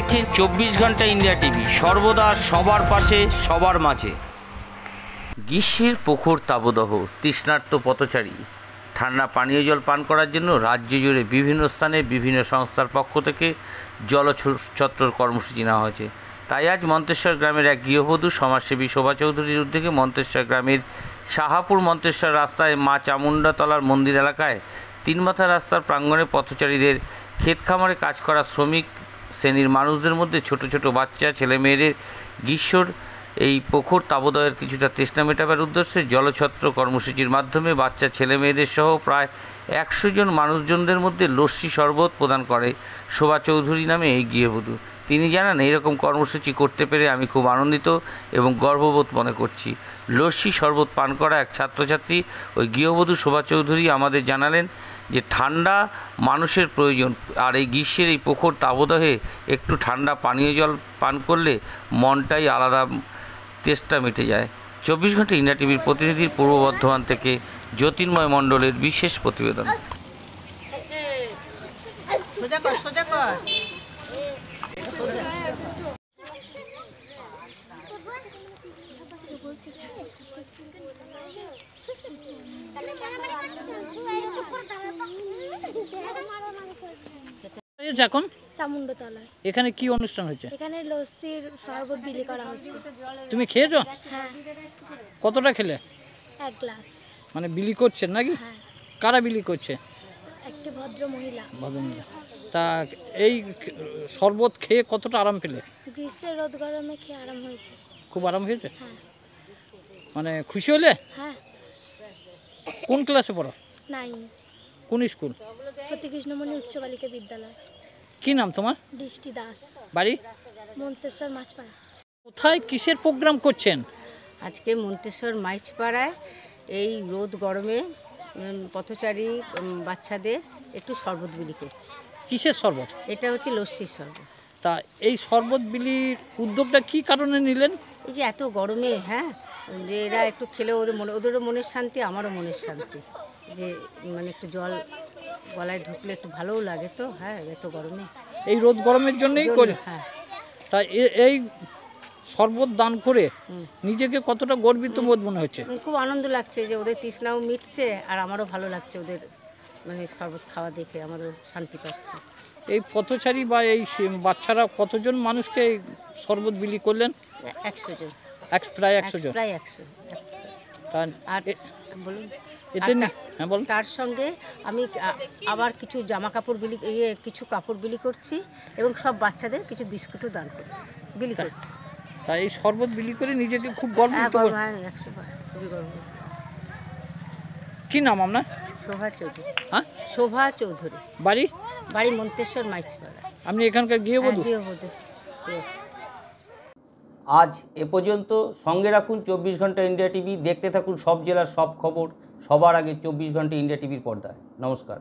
দেখছেন চব্বিশ ঘন্টা ইন্ডিয়া টিভি সর্বদা সবার পাশে সবার মাঝে গ্রীষ্মের প্রখর তাবদহ তৃষ্ণার্ত পথচারী ঠান্ডা পানীয় জল পান করার জন্য রাজ্য জুড়ে বিভিন্ন স্থানে বিভিন্ন সংস্থার পক্ষ থেকে জল ছত্রর কর্মসূচি নেওয়া হয়েছে তাই আজ মন্তেশ্বর গ্রামের এক গৃহবধূ সমাজসেবী শোভা চৌধুরীর উদ্যোগে মন্তেশ্বর গ্রামের শাহাপুর মন্তেশ্বর রাস্তায় মা চামুন্ডাতলার মন্দির এলাকায় তিনমাথা রাস্তার প্রাঙ্গণে পথচারীদের ক্ষেত খামারে কাজ করা শ্রমিক শ্রেণীর মানুষদের মধ্যে ছোট ছোট বাচ্চা ছেলেমেয়েদের গ্রীষ্মর এই প্রখর তাবদয়ের কিছুটা তৃষ্ণা মেটাবার উদ্দেশ্যে জলছত্র কর্মসূচির মাধ্যমে বাচ্চা ছেলেমেয়েদের সহ প্রায় একশো জন মানুষজনদের মধ্যে লস্যি শরবত প্রদান করে শোভা চৌধুরী নামে এই গৃহবধূ তিনি জানান এরকম কর্মসূচি করতে পেরে আমি খুব আনন্দিত এবং গর্ববোধ মনে করছি লস্যি শরবত পান করা এক ছাত্রছাত্রী ওই গৃহবধূ শোভা চৌধুরী আমাদের জানালেন যে ঠান্ডা মানুষের প্রয়োজন আর এই গ্রীষ্মের এই প্রখর তাবদাহে একটু ঠান্ডা পানীয় জল পান করলে মনটাই আলাদা তেষ্টা মিটে যায় চব্বিশ ঘন্টা ইন্ডিয়া টিভির প্রতিনিধির পূর্ব বর্ধমান থেকে জ্যোতির্ময় মণ্ডলের বিশেষ প্রতিবেদন এখন চামুন্ডতলায় এখানে কি অনুষ্ঠান হচ্ছে এখানে লস্যির শরবত বিলি করা হচ্ছে তুমি খেয়েছো হ্যাঁ কতটা খেলে এক গ্লাস মানে বিলি করছে নাকি হ্যাঁ। কারা বিলি করছে ভদ্র মহিলা ভদ্র মহিলা তা এই শরবত খেয়ে কতটা আরাম পেলে গ্রীষ্মের রোদ গরমে খেয়ে আরাম হয়েছে খুব আরাম হয়েছে হ্যাঁ। মানে খুশি হলে হ্যাঁ কোন ক্লাসে পড়ো নাইন কোন স্কুল সত্যি কৃষ্ণমণি উচ্চ বালিকা বিদ্যালয় কি নাম তোমার দৃষ্টি দাস বাড়ি মন্তেশ্বর মাছপাড়া কোথায় কিসের প্রোগ্রাম করছেন আজকে মন্তেশ্বর মাইচপাড়ায় এই রোদ গরমে পথচারী বাচ্চাদের একটু শরবত বিলি করছি কিসের শরবত এটা হচ্ছে লস্যি শরবত তা এই শরবত বিলির উদ্যোগটা কি কারণে নিলেন এই যে এত গরমে হ্যাঁ যে এরা একটু খেলে ওদের মনে ওদেরও মনের শান্তি আমারও মনের শান্তি যে মানে একটু জল গলায় ঢুকলে একটু ভালোও লাগে তো হ্যাঁ এত গরমে এই রোদ গরমের জন্যই করে হ্যাঁ তা এই শরবত দান করে নিজেকে কতটা গর্বিত বোধ মনে হচ্ছে খুব আনন্দ লাগছে যে ওদের তৃষ্ণাও মিটছে আর আমারও ভালো লাগছে ওদের মানে শরবত খাওয়া দেখে আমারও শান্তি পাচ্ছে এই পথচারী বা এই বাচ্চারা কতজন মানুষকে এই শরবত বিলি করলেন একশো জন প্রায় একশো জন প্রায় একশো আর বলুন হ্যাঁ, তার সঙ্গে আমি আবার কিছু জামা কাপড় বিলি ইয়ে কিছু কাপড় বিলি করছি এবং সব বাচ্চাদের কিছু বিস্কুটও দান করছি বিলি করছি তাই এই শরবত বিলি করে নিজেকে খুব গর্ব হ্যাঁ, কি নাম আপনার শোভা চৌধুরী হ্যাঁ শোভা চৌধুরী বাড়ি বাড়ি মন্তেশ্বর মাইচপাড়া আপনি এখানকার গৃহবধূ হ্যাঁ, গৃহবধূ আজ এ পর্যন্ত সঙ্গে রাখুন চব্বিশ ঘন্টা ইন্ডিয়া টিভি দেখতে থাকুন সব জেলার সব খবর সবার আগে চব্বিশ ঘন্টা ইন্ডিয়া টিভির পর্দায় নমস্কার